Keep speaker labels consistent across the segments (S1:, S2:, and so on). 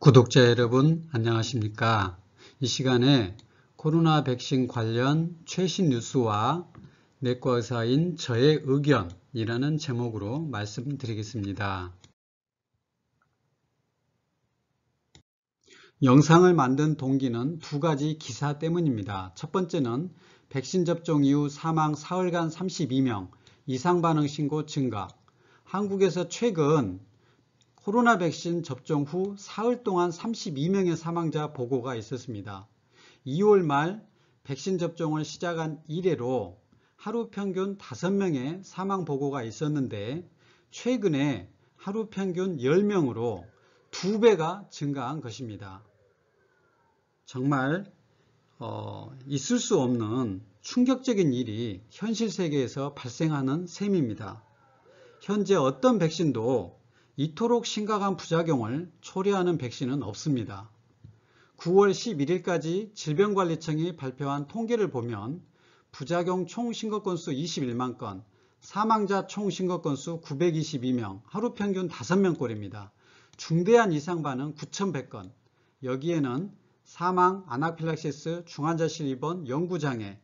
S1: 구독자 여러분 안녕하십니까 이 시간에 코로나 백신 관련 최신 뉴스와 내과 의사인 저의 의견이라는 제목으로 말씀드리겠습니다 영상을 만든 동기는 두 가지 기사 때문입니다 첫 번째는 백신 접종 이후 사망 사흘간 32명 이상 반응 신고 증가 한국에서 최근 코로나 백신 접종 후 사흘 동안 32명의 사망자 보고가 있었습니다. 2월 말 백신 접종을 시작한 이래로 하루 평균 5명의 사망 보고가 있었는데 최근에 하루 평균 10명으로 2배가 증가한 것입니다. 정말 어, 있을 수 없는 충격적인 일이 현실 세계에서 발생하는 셈입니다. 현재 어떤 백신도 이토록 심각한 부작용을 초래하는 백신은 없습니다. 9월 11일까지 질병관리청이 발표한 통계를 보면 부작용 총 신고 건수 21만 건, 사망자 총 신고 건수 922명, 하루 평균 5명꼴입니다. 중대한 이상 반응 9,100건, 여기에는 사망, 아나필락시스, 중환자실 입원, 연구장애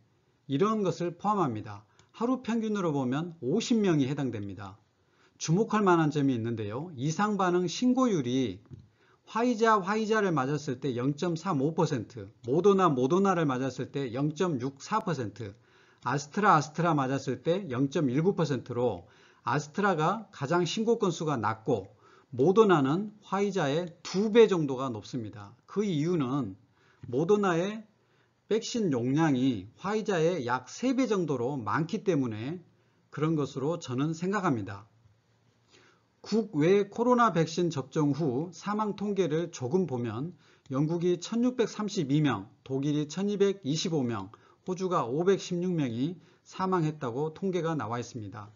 S1: 이런 것을 포함합니다. 하루 평균으로 보면 50명이 해당됩니다. 주목할 만한 점이 있는데요. 이상 반응 신고율이 화이자 화이자를 맞았을 때 0.35%, 모더나 모더나를 맞았을 때 0.64%, 아스트라 아스트라 맞았을 때 0.19%로 아스트라가 가장 신고 건수가 낮고 모더나는 화이자의 두배 정도가 높습니다. 그 이유는 모더나의 백신 용량이 화이자의 약 3배 정도로 많기 때문에 그런 것으로 저는 생각합니다. 국외 코로나 백신 접종 후 사망 통계를 조금 보면 영국이 1632명, 독일이 1225명, 호주가 516명이 사망했다고 통계가 나와 있습니다.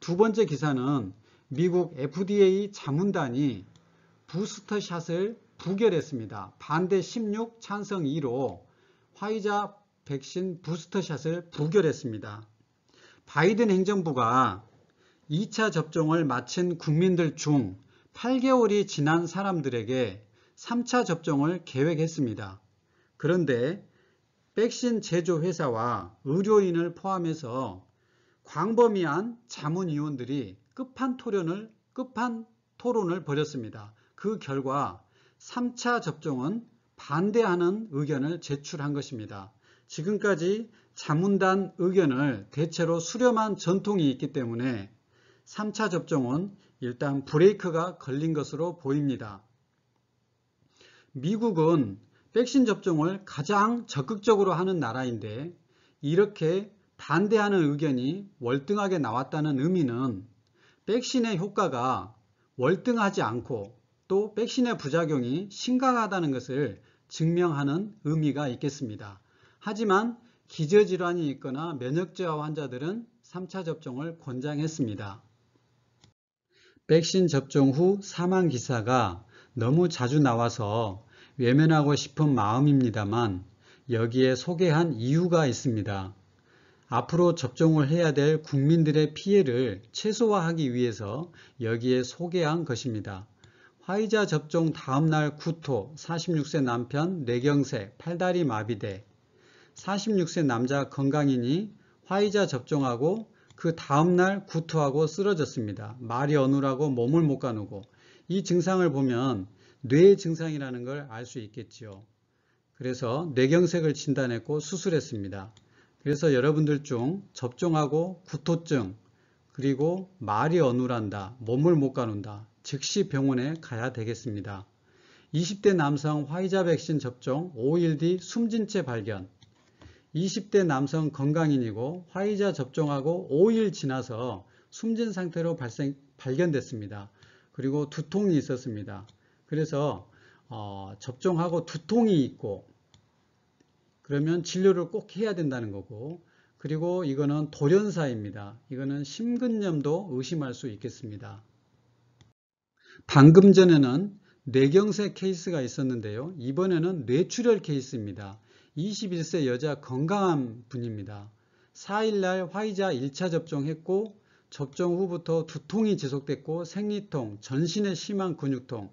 S1: 두 번째 기사는 미국 FDA 자문단이 부스터샷을 부결했습니다. 반대 16, 찬성 2로 화이자 백신 부스터샷을 부결했습니다. 바이든 행정부가 2차 접종을 마친 국민들 중 8개월이 지난 사람들에게 3차 접종을 계획했습니다. 그런데 백신 제조 회사와 의료인을 포함해서 광범위한 자문위원들이 끝판 토론을 끝판 토론을 벌였습니다. 그 결과 3차 접종은 반대하는 의견을 제출한 것입니다. 지금까지 자문단 의견을 대체로 수렴한 전통이 있기 때문에 3차 접종은 일단 브레이크가 걸린 것으로 보입니다. 미국은 백신 접종을 가장 적극적으로 하는 나라인데 이렇게 반대하는 의견이 월등하게 나왔다는 의미는 백신의 효과가 월등하지 않고 또 백신의 부작용이 심각하다는 것을 증명하는 의미가 있겠습니다. 하지만 기저질환이 있거나 면역저하 환자들은 3차 접종을 권장했습니다. 백신 접종 후 사망 기사가 너무 자주 나와서 외면하고 싶은 마음입니다만 여기에 소개한 이유가 있습니다. 앞으로 접종을 해야 될 국민들의 피해를 최소화하기 위해서 여기에 소개한 것입니다. 화이자 접종 다음날 구토 46세 남편 뇌경세 팔다리 마비대 46세 남자 건강인이 화이자 접종하고 그 다음날 구토하고 쓰러졌습니다. 말이 어눌하고 몸을 못 가누고 이 증상을 보면 뇌 증상이라는 걸 알 수 있겠지요. 그래서 뇌경색을 진단했고 수술했습니다. 그래서 여러분들 중 접종하고 구토증 그리고 말이 어눌한다 몸을 못 가눈다 즉시 병원에 가야 되겠습니다. 20대 남성 화이자 백신 접종 5일 뒤 숨진 채 발견 20대 남성 건강인이고 화이자 접종하고 5일 지나서 숨진 상태로 발생, 발견됐습니다. 그리고 두통이 있었습니다. 그래서 어, 접종하고 두통이 있고 그러면 진료를 꼭 해야 된다는 거고 그리고 이거는 돌연사입니다. 이거는 심근염도 의심할 수 있겠습니다. 방금 전에는 뇌경색 케이스가 있었는데요. 이번에는 뇌출혈 케이스입니다. 21세 여자 건강한 분입니다. 4일날 화이자 1차 접종했고 접종 후부터 두통이 지속됐고 생리통, 전신에 심한 근육통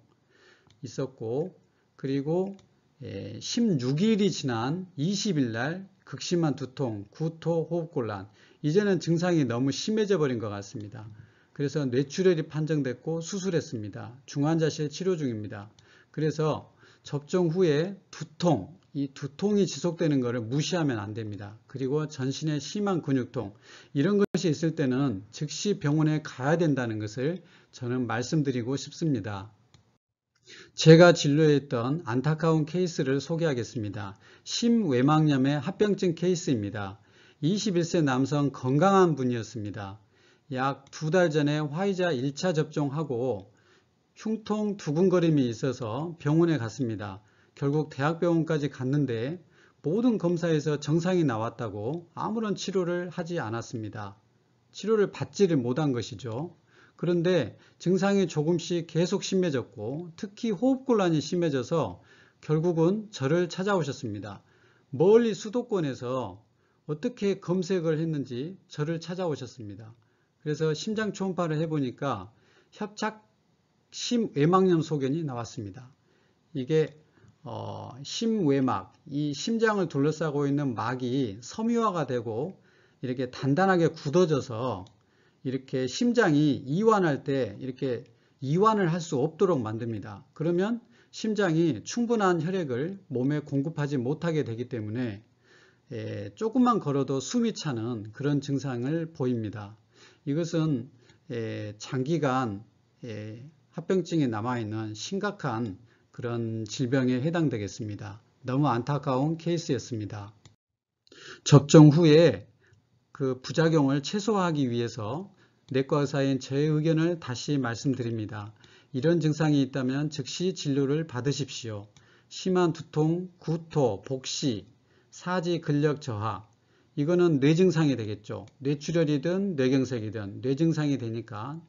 S1: 있었고 그리고 16일이 예, 지난 20일날 극심한 두통, 구토, 호흡곤란 이제는 증상이 너무 심해져 버린 것 같습니다. 그래서 뇌출혈이 판정됐고 수술했습니다. 중환자실 치료 중입니다. 그래서 접종 후에 두통, 이 두통이 지속되는 것을 무시하면 안 됩니다. 그리고 전신에 심한 근육통 이런 것이 있을 때는 즉시 병원에 가야 된다는 것을 저는 말씀드리고 싶습니다. 제가 진료했던 안타까운 케이스를 소개하겠습니다. 심외막염의 합병증 케이스입니다. 21세 남성 건강한 분이었습니다. 약 두 달 전에 화이자 1차 접종하고 흉통 두근거림이 있어서 병원에 갔습니다. 결국 대학병원까지 갔는데 모든 검사에서 정상이 나왔다고 아무런 치료를 하지 않았습니다. 치료를 받지를 못한 것이죠. 그런데 증상이 조금씩 계속 심해졌고 특히 호흡곤란이 심해져서 결국은 저를 찾아오셨습니다. 멀리 수도권에서 어떻게 검색을 했는지 저를 찾아오셨습니다. 그래서 심장 초음파를 해보니까 협착심 외막염 소견이 나왔습니다. 이게 어, 심외막, 이 심장을 둘러싸고 있는 막이 섬유화가 되고 이렇게 단단하게 굳어져서 이렇게 심장이 이완할 때 이렇게 이완을 할 수 없도록 만듭니다. 그러면 심장이 충분한 혈액을 몸에 공급하지 못하게 되기 때문에 예, 조금만 걸어도 숨이 차는 그런 증상을 보입니다. 이것은 예, 장기간 예, 합병증이 남아있는 심각한 그런 질병에 해당되겠습니다. 너무 안타까운 케이스였습니다. 접종 후에 그 부작용을 최소화하기 위해서 내과 의사인 제 의견을 다시 말씀드립니다. 이런 증상이 있다면 즉시 진료를 받으십시오. 심한 두통, 구토, 복시, 사지 근력 저하 이거는 뇌증상이 되겠죠. 뇌출혈이든 뇌경색이든 뇌증상이 되니까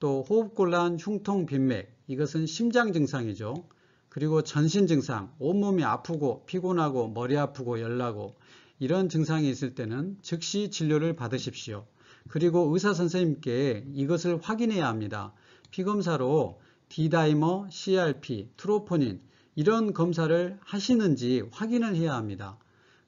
S1: 또 호흡곤란, 흉통, 빈맥 이것은 심장 증상이죠. 그리고 전신 증상, 온몸이 아프고 피곤하고 머리 아프고 열나고 이런 증상이 있을 때는 즉시 진료를 받으십시오. 그리고 의사 선생님께 이것을 확인해야 합니다. 피검사로 D다이머, CRP, 트로포닌 이런 검사를 하시는지 확인을 해야 합니다.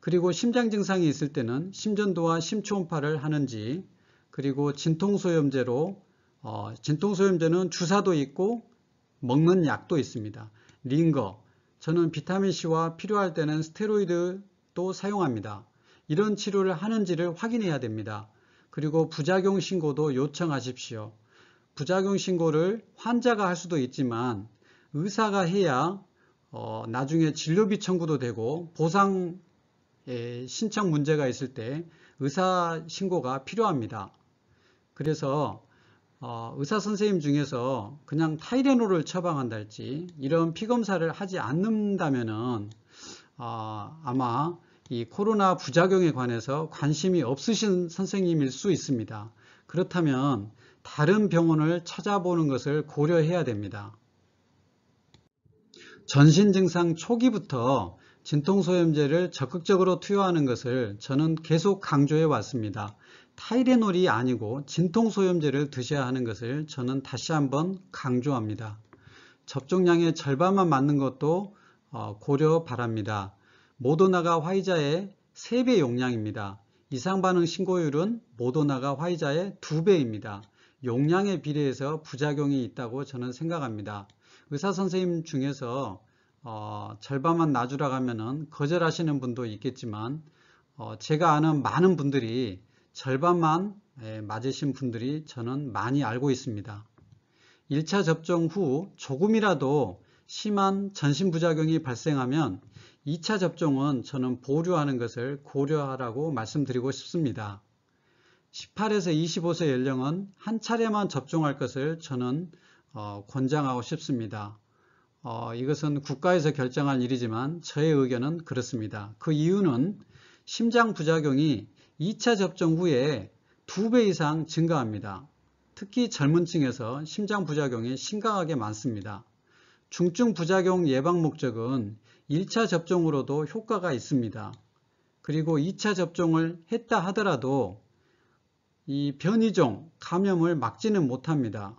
S1: 그리고 심장 증상이 있을 때는 심전도와 심초음파를 하는지 그리고 진통소염제로 어, 진통소염제는 주사도 있고 먹는 약도 있습니다. 링거, 저는 비타민C와 필요할 때는 스테로이드도 사용합니다. 이런 치료를 하는지를 확인해야 됩니다. 그리고 부작용 신고도 요청하십시오. 부작용 신고를 환자가 할 수도 있지만 의사가 해야 어, 나중에 진료비 청구도 되고 보상 신청 문제가 있을 때 의사 신고가 필요합니다. 그래서 어, 의사 선생님 중에서 그냥 타이레놀을 처방한달지 이런 피검사를 하지 않는다면 어, 아마 이 코로나 부작용에 관해서 관심이 없으신 선생님일 수 있습니다. 그렇다면 다른 병원을 찾아보는 것을 고려해야 됩니다. 전신 증상 초기부터 진통소염제를 적극적으로 투여하는 것을 저는 계속 강조해 왔습니다. 타이레놀이 아니고 진통소염제를 드셔야 하는 것을 저는 다시 한번 강조합니다. 접종량의 절반만 맞는 것도 어, 고려 바랍니다. 모더나가 화이자의 3배 용량입니다. 이상 반응 신고율은 모더나가 화이자의 2배입니다. 용량에 비례해서 부작용이 있다고 저는 생각합니다. 의사 선생님 중에서 어, 절반만 놔주라 고하면 거절하시는 분도 있겠지만 어, 제가 아는 많은 분들이 절반만 예, 맞으신 분들이 저는 많이 알고 있습니다. 1차 접종 후 조금이라도 심한 전신부작용이 발생하면 2차 접종은 저는 보류하는 것을 고려하라고 말씀드리고 싶습니다. 18에서 25세 연령은 한 차례만 접종할 것을 저는 어, 권장하고 싶습니다. 어, 이것은 국가에서 결정할 일이지만 저의 의견은 그렇습니다. 그 이유는 심장 부작용이 2차 접종 후에 2배 이상 증가합니다. 특히 젊은 층에서 심장 부작용이 심각하게 많습니다. 중증 부작용 예방 목적은 1차 접종으로도 효과가 있습니다. 그리고 2차 접종을 했다 하더라도 이 변이종 감염을 막지는 못합니다.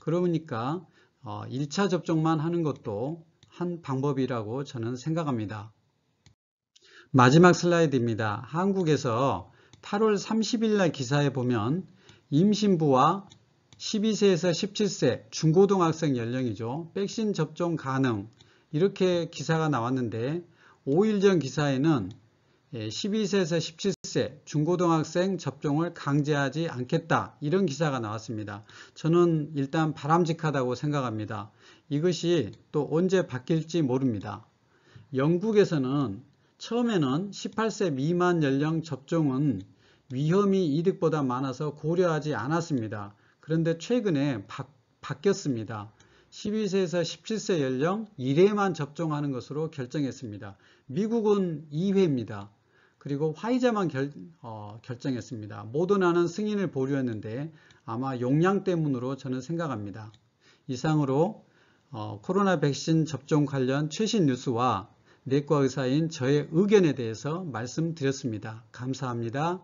S1: 그러니까 1차 어, 접종만 하는 것도 한 방법이라고 저는 생각합니다. 마지막 슬라이드입니다. 한국에서 8월 30일 날 기사에 보면 임신부와 12세에서 17세 중고등학생 연령이죠. 백신 접종 가능 이렇게 기사가 나왔는데 5일 전 기사에는 12세에서 예, 17세 중고등학생 접종을 강제하지 않겠다 이런 기사가 나왔습니다. 저는 일단 바람직하다고 생각합니다. 이것이 또 언제 바뀔지 모릅니다. 영국에서는 처음에는 18세 미만 연령 접종은 위험이 이득보다 많아서 고려하지 않았습니다. 그런데 최근에 바, 뀌었습니다 12세에서 17세 연령 1회만 접종하는 것으로 결정했습니다. 미국은 2회입니다. 그리고 화이자만 결, 어, 결정했습니다. 모더나는 승인을 보류했는데 아마 용량 때문으로 저는 생각합니다. 이상으로 어, 코로나 백신 접종 관련 최신 뉴스와 내과 의사인 저의 의견에 대해서 말씀드렸습니다. 감사합니다.